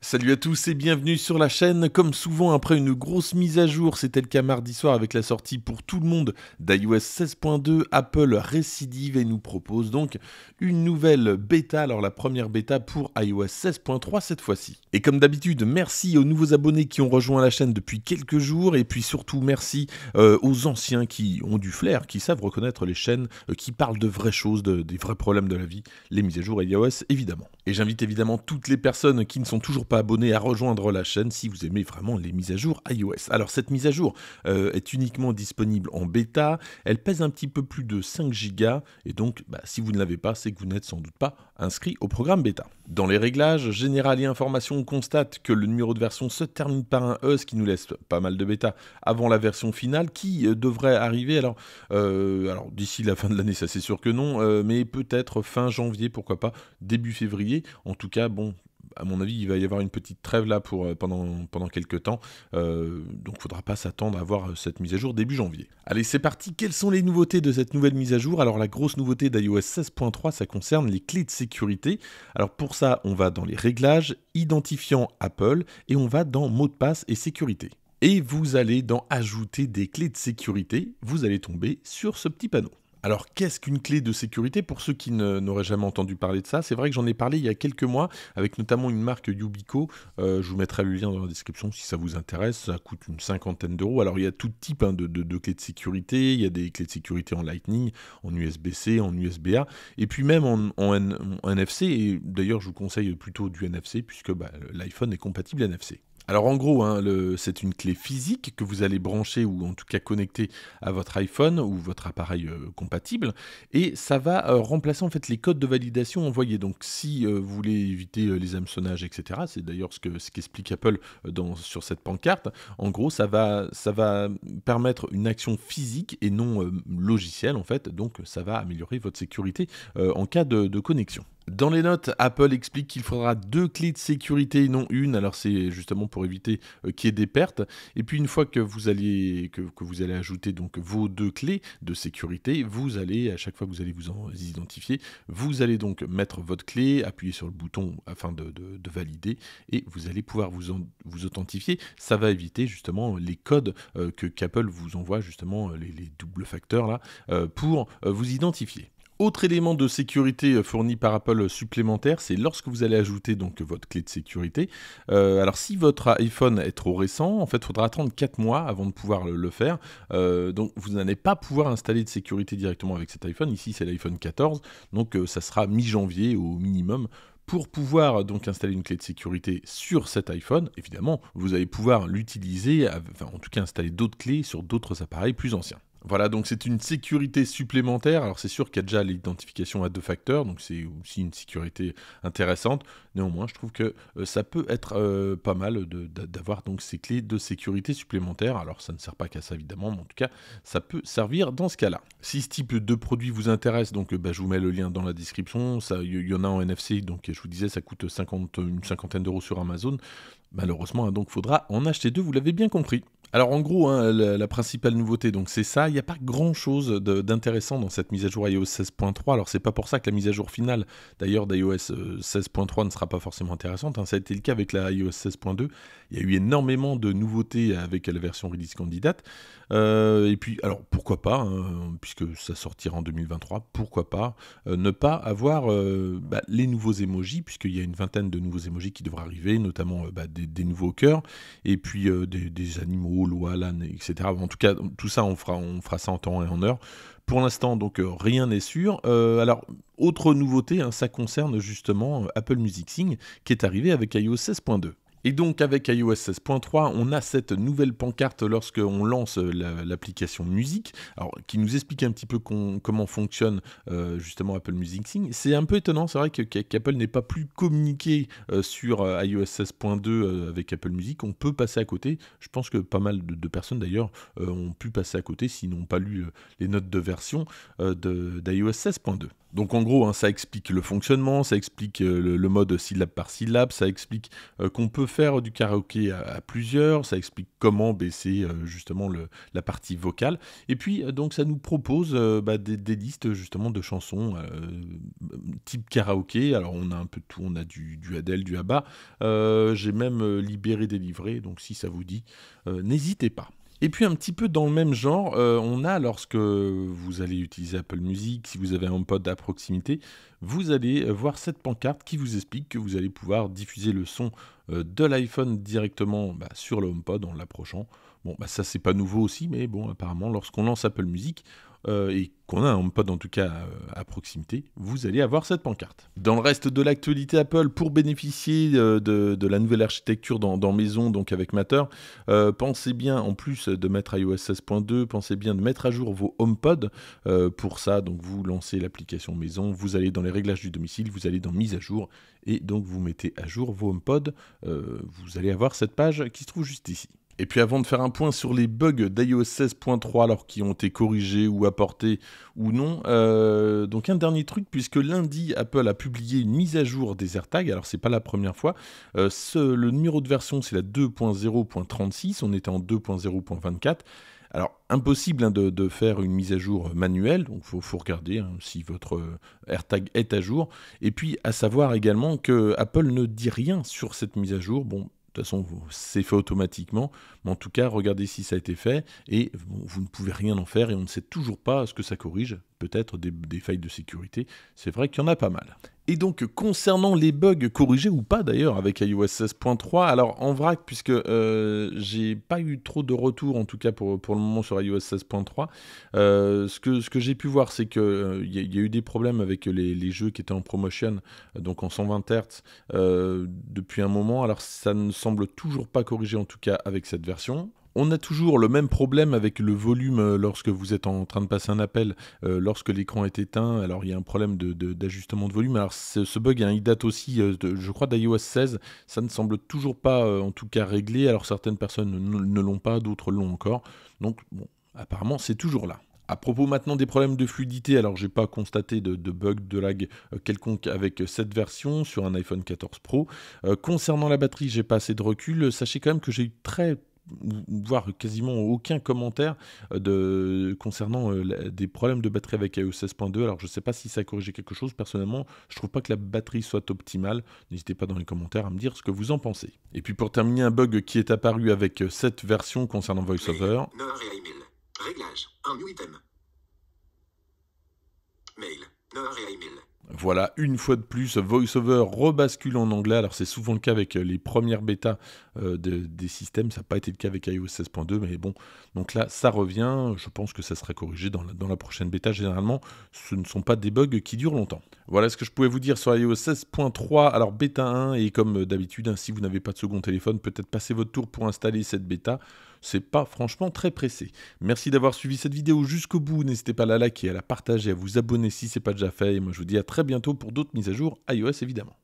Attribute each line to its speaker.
Speaker 1: Salut à tous et bienvenue sur la chaîne. Comme souvent après une grosse mise à jour, c'était le cas mardi soir avec la sortie pour tout le monde d'iOS 16.2, Apple récidive et nous propose donc une nouvelle bêta, alors la première bêta pour iOS 16.3 cette fois-ci. Et comme d'habitude, merci aux nouveaux abonnés qui ont rejoint la chaîne depuis quelques jours et puis surtout merci euh, aux anciens qui ont du flair, qui savent reconnaître les chaînes, euh, qui parlent de vraies choses, des vrais problèmes de la vie, les mises à jour iOS évidemment. Et j'invite évidemment toutes les personnes qui ne sont toujours pas pas abonné à rejoindre la chaîne si vous aimez vraiment les mises à jour iOS. Alors cette mise à jour euh, est uniquement disponible en bêta, elle pèse un petit peu plus de 5 gigas et donc bah, si vous ne l'avez pas, c'est que vous n'êtes sans doute pas inscrit au programme bêta. Dans les réglages, général et information, on constate que le numéro de version se termine par un E, qui nous laisse pas mal de bêta avant la version finale qui euh, devrait arriver alors, euh, alors d'ici la fin de l'année, ça c'est sûr que non, mais peut-être fin janvier, pourquoi pas, début février. En tout cas, bon, à mon avis, il va y avoir une petite trêve là pour, euh, pendant, pendant quelques temps. Euh, donc il ne faudra pas s'attendre à voir euh, cette mise à jour début janvier. Allez, c'est parti. Quelles sont les nouveautés de cette nouvelle mise à jour Alors la grosse nouveauté d'iOS 16.3, ça concerne les clés de sécurité. Alors pour ça, on va dans les réglages, identifiant Apple, et on va dans mot de passe et sécurité et vous allez dans Ajouter des clés de sécurité, vous allez tomber sur ce petit panneau. Alors, qu'est-ce qu'une clé de sécurité Pour ceux qui n'auraient jamais entendu parler de ça, c'est vrai que j'en ai parlé il y a quelques mois avec notamment une marque Yubico. Euh, je vous mettrai le lien dans la description si ça vous intéresse. Ça coûte une cinquantaine d'euros. Alors, il y a tout type hein, de, clés de sécurité. Il y a des clés de sécurité en Lightning, en USB-C, en USB-A, et puis même en, NFC. Et d'ailleurs, je vous conseille plutôt du NFC puisque bah, l'iPhone est compatible NFC. Alors en gros, hein, c'est une clé physique que vous allez brancher ou en tout cas connecter à votre iPhone ou votre appareil euh, compatible et ça va euh, remplacer en fait les codes de validation envoyés. Donc si euh, vous voulez éviter les hameçonnages, etc., c'est d'ailleurs ce que ce qu'explique Apple sur cette pancarte. En gros, ça va, ça va permettre une action physique et non logicielle en fait. Donc ça va améliorer votre sécurité en cas de connexion. Dans les notes, Apple explique qu'il faudra deux clés de sécurité et non une. Alors c'est justement pour éviter euh, qu'il y ait des pertes. Et puis une fois que vous allez que, vous allez ajouter donc vos deux clés de sécurité, vous allez à chaque fois que vous allez vous en identifier, vous allez donc mettre votre clé, appuyer sur le bouton afin de, valider et vous allez pouvoir vous vous authentifier. Ça va éviter justement les codes euh, que qu'Apple vous envoie justement euh, les, doubles facteurs là pour vous identifier. Autre élément de sécurité euh, fourni par Apple euh, supplémentaire, c'est lorsque vous allez ajouter donc votre clé de sécurité. Euh, alors si votre iPhone est trop récent, en fait, il faudra attendre 4 mois avant de pouvoir le, faire. donc vous n'allez pas pouvoir installer de sécurité directement avec cet iPhone. Ici, c'est l'iPhone 14, donc ça sera mi-janvier au minimum pour pouvoir donc installer une clé de sécurité sur cet iPhone, évidemment, vous allez pouvoir l'utiliser, enfin en tout cas installer d'autres clés sur d'autres appareils plus anciens. Voilà, donc c'est une sécurité supplémentaire. Alors c'est sûr qu'il y a déjà l'identification à deux facteurs, donc c'est aussi une sécurité intéressante. Néanmoins, je trouve que euh, ça peut être euh, pas mal d'avoir donc ces clés de sécurité supplémentaires. Alors ça ne sert pas qu'à ça évidemment, mais en tout cas ça peut servir dans ce cas-là. Si ce type de produit vous intéresse, donc euh, bah, je vous mets le lien dans la description. Il y, en a en NFC, donc je vous disais ça coûte une cinquantaine d'euros sur Amazon. Malheureusement, hein, donc faudra en acheter deux, vous l'avez bien compris. Alors en gros, hein, la, principale nouveauté, donc c'est ça. Il n'y a pas grand-chose d'intéressant dans cette mise à jour iOS 16.3. Alors c'est pas pour ça que la mise à jour finale, d'ailleurs, d'iOS 16.3 euh, ne sera pas forcément intéressante. Hein. Ça a été le cas avec la iOS 16.2. Il y a eu énormément de nouveautés avec la version release candidate. Euh, et puis, alors pourquoi pas, hein, puisque ça sortira en 2023, pourquoi pas euh, ne pas avoir bah, les nouveaux emojis, puisqu'il y a une vingtaine de nouveaux emojis qui devraient arriver, notamment bah, des, nouveaux cœurs et puis des animaux ou ou Alan, etc. En tout cas, tout ça, on fera, on fera ça en temps et en heure. Pour l'instant, donc, euh, rien n'est sûr. Euh, alors, autre nouveauté, hein, ça concerne justement euh, Apple Music Sing, qui est arrivé avec iOS 16.2. Et donc avec iOS 16.3, on a cette nouvelle pancarte lorsque on lance euh, l'application musique, qui nous explique un petit peu comment fonctionne euh, justement Apple Music Sync. C'est un peu étonnant, c'est vrai qu'Apple n'est pas plus communiqué euh, sur iOS 16.2 avec Apple Music. On peut passer à côté. Je pense que pas mal de personnes d'ailleurs ont pu passer à côté s'ils n'ont pas lu les notes de version d'iOS 16.2. Donc en gros, hein, ça explique le fonctionnement, ça explique euh, le, mode syllabe par syllabe, ça explique euh, qu'on peut faire du karaoké à, plusieurs, ça explique comment baisser euh, justement la partie vocale. Et puis donc ça nous propose bah, des, listes justement de chansons type karaoké. Alors on a un peu tout, on a du, du du ABBA. J'ai même libéré des livrets, donc si ça vous dit, n'hésitez pas. Et puis un petit peu dans le même genre, euh, on a lorsque vous allez utiliser Apple Music, si vous avez un HomePod à proximité, vous allez voir cette pancarte qui vous explique que vous allez pouvoir diffuser le son euh, de l'iPhone directement bah, sur le HomePod en l'approchant. Bon, bah, ça c'est pas nouveau aussi, mais bon, apparemment, lorsqu'on lance Apple Music, euh, et qu'on a un HomePod en tout cas euh, à proximité, vous allez avoir cette pancarte. Dans le reste de l'actualité Apple, pour bénéficier euh, de, la nouvelle architecture dans, maison, donc avec Matter, pensez bien en plus de mettre iOS 16.2, pensez bien de mettre à jour vos HomePod. pour ça, donc vous lancez l'application maison, vous allez dans les réglages du domicile, vous allez dans mise à jour et donc vous mettez à jour vos HomePod. vous allez avoir cette page qui se trouve juste ici. Et puis avant de faire un point sur les bugs d'iOS 16.3, alors qui ont été corrigés ou apportés ou non, euh, donc un dernier truc, puisque lundi, Apple a publié une mise à jour des AirTags, alors c'est pas la première fois, euh, le numéro de version c'est la 2.0.36, on était en 2.0.24, alors, impossible hein, de, faire une mise à jour manuelle, donc il faut, regarder hein, si votre euh, AirTag est à jour. Et puis, à savoir également que Apple ne dit rien sur cette mise à jour. Bon, de toute façon, c'est fait automatiquement. Mais en tout cas, regardez si ça a été fait. Et vous ne pouvez rien en faire et on ne sait toujours pas ce que ça corrige peut-être des, failles de sécurité. C'est vrai qu'il y en a pas mal. Et donc concernant les bugs corrigés ou pas d'ailleurs avec iOS 16.3, alors en vrac puisque euh, j'ai pas eu trop de retours en tout cas pour, pour le moment sur iOS 16.3, euh, ce que, ce que j'ai pu voir c'est qu'il euh, y, a eu des problèmes avec les, les jeux qui étaient en promotion, donc en 120 Hz euh, depuis un moment, alors ça ne semble toujours pas corrigé en tout cas avec cette version. On a toujours le même problème avec le volume euh, lorsque vous êtes en train de passer un appel, euh, lorsque l'écran est éteint. Alors il y a un problème d'ajustement de, de, volume. Alors ce bug, il date aussi, euh, de, je crois, d'iOS 16. Ça ne semble toujours pas, en tout cas, réglé. Alors certaines personnes ne, l'ont pas, d'autres l'ont encore. Donc bon, apparemment, c'est toujours là. À propos maintenant des problèmes de fluidité, alors j'ai pas constaté de, bug, de lag quelconque avec cette version sur un iPhone 14 Pro. concernant la batterie, j'ai pas assez de recul. Sachez quand même que j'ai eu très voire quasiment aucun commentaire euh, de, concernant euh, des problèmes de batterie avec iOS 16.2. Alors je ne sais pas si ça a corrigé quelque chose. Personnellement, je trouve pas que la batterie soit optimale. N'hésitez pas dans les commentaires à me dire ce que vous en pensez. Et puis pour terminer, un bug qui est apparu avec euh, cette version concernant VoiceOver. Réglage, un voilà, une fois de plus, VoiceOver rebascule en anglais. Alors c'est souvent le cas avec euh, les premières bêtas euh, des systèmes. Ça n'a pas été le cas avec iOS 16.2, mais bon, donc là, ça revient. Je pense que ça sera corrigé dans la, prochaine bêta. Généralement, ce ne sont pas des bugs qui durent longtemps. Voilà ce que je pouvais vous dire sur iOS 16.3. Alors bêta 1, et comme euh, d'habitude, hein, si vous n'avez pas de second téléphone, peut-être passez votre tour pour installer cette bêta c'est pas franchement très pressé. Merci d'avoir suivi cette vidéo jusqu'au bout, n'hésitez pas à la liker, à la partager, à vous abonner si ce c'est pas déjà fait, et moi je vous dis à très bientôt pour d'autres mises à jour iOS évidemment.